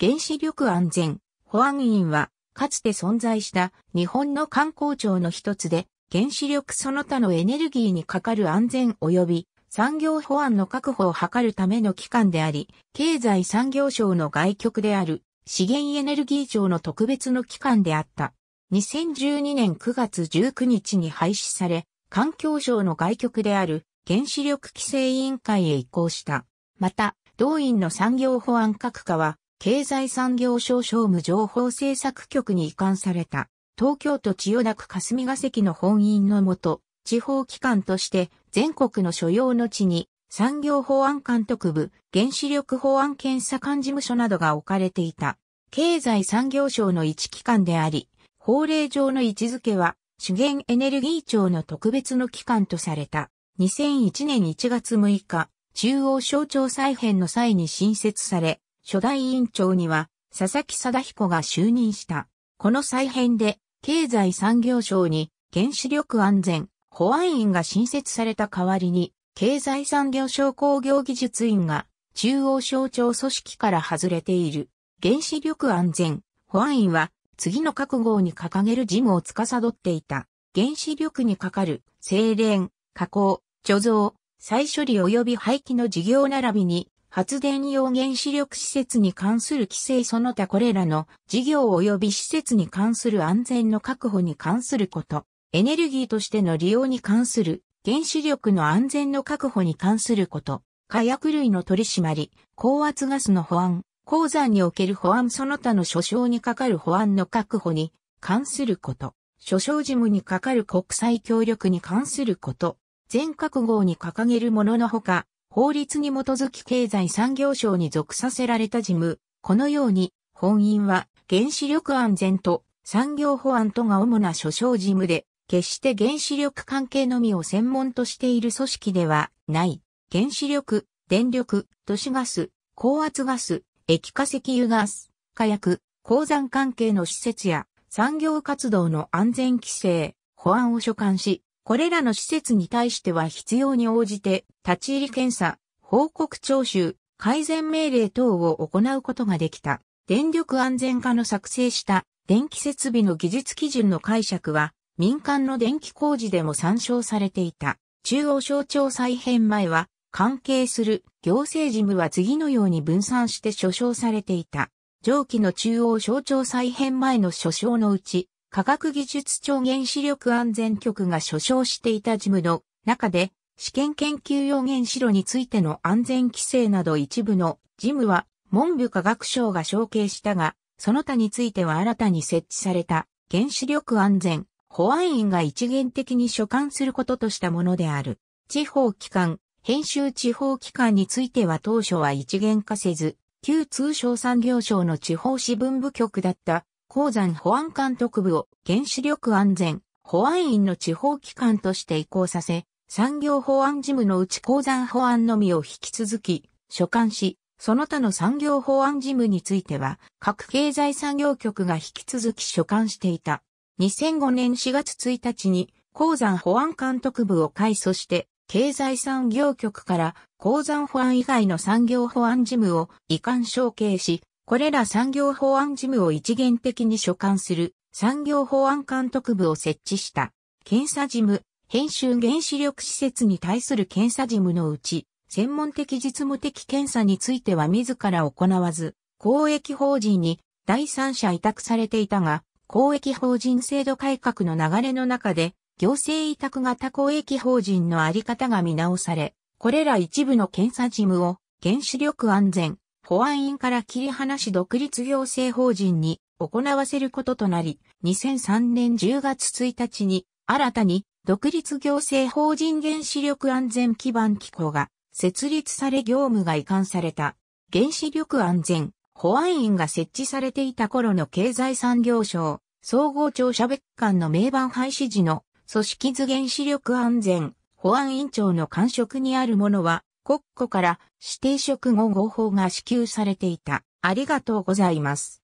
原子力安全保安委員は、かつて存在した日本の観光庁の一つで、原子力その他のエネルギーにかかる安全及び産業保安の確保を図るための機関であり、経済産業省の外局である資源エネルギー庁の特別の機関であった。2012年9月19日に廃止され、環境省の外局である原子力規制委員会へ移行した。また、同院の産業保安各課は、経済産業省商務情報政策局に移管された、東京都千代田区霞が関の本院のもと、地方機関として全国の所要の地に産業法案監督部、原子力法案検査官事務所などが置かれていた、経済産業省の一機関であり、法令上の位置づけは、資源エネルギー庁の特別の機関とされた。2001年1月6日、中央省庁再編の際に新設され、初代委員長には佐々木貞彦が就任した。この再編で経済産業省に原子力安全保安院が新設された代わりに経済産業省工業技術院が中央省庁組織から外れている。原子力安全保安院は次の各号に掲げる事務を司っていた。原子力にかかる精錬、加工、貯蔵、再処理及び廃棄の事業並びに発電用原子力施設に関する規制その他これらの事業及び施設に関する安全の確保に関すること、エネルギーとしての利用に関する原子力の安全の確保に関すること、火薬類の取り締まり、高圧ガスの保安、鉱山における保安その他の所掌にかかる保安の確保に関すること、所掌事務にかかる国際協力に関すること、全覚号に掲げるもののほか、法律に基づき経済産業省に属させられた事務。このように、本院は原子力安全と産業保安とが主な所掌事務で、決して原子力関係のみを専門としている組織ではない。原子力、電力、都市ガス、高圧ガス、液化石油ガス、火薬、鉱山関係の施設や産業活動の安全規制、保安を所管し、これらの施設に対しては必要に応じて、立ち入り検査、報告徴収、改善命令等を行うことができた。電力安全課の作成した電気設備の技術基準の解釈は、民間の電気工事でも参照されていた。中央省庁再編前は、関係する行政事務は次のように分散して所掌されていた。上記の中央省庁再編前の所掌のうち、科学技術庁原子力安全局が所掌していた事務の中で、試験研究用原子炉についての安全規制など一部の事務は文部科学省が承継したが、その他については新たに設置された原子力安全保安院が一元的に所管することとしたものである。地方機関、編集地方機関については当初は一元化せず、旧通商産業省の地方支分部局だった鉱山保安監督部を原子力安全保安院の地方機関として移行させ、産業保安事務のうち鉱山保安のみを引き続き所管し、その他の産業保安事務については、各経済産業局が引き続き所管していた。2005年4月1日に、鉱山保安監督部を改組して、経済産業局から鉱山保安以外の産業保安事務を移管承継し、これら産業法案事務を一元的に所管する産業法案監督部を設置した。検査事務、編集原子力施設に対する検査事務のうち、専門的実務的検査については自ら行わず、公益法人に第三者委託されていたが、公益法人制度改革の流れの中で、行政委託型公益法人のあり方が見直され、これら一部の検査事務を原子力安全、保安院から切り離し独立行政法人に行わせることとなり、2003年10月1日に新たに独立行政法人原子力安全基盤機構が設立され業務が移管された。原子力安全保安院が設置されていた頃の経済産業省総合庁舎別館の名板廃止時の組織図原子力安全保安院長の官職にあるものは国庫から指定職後合法が支給されていた。ありがとうございます。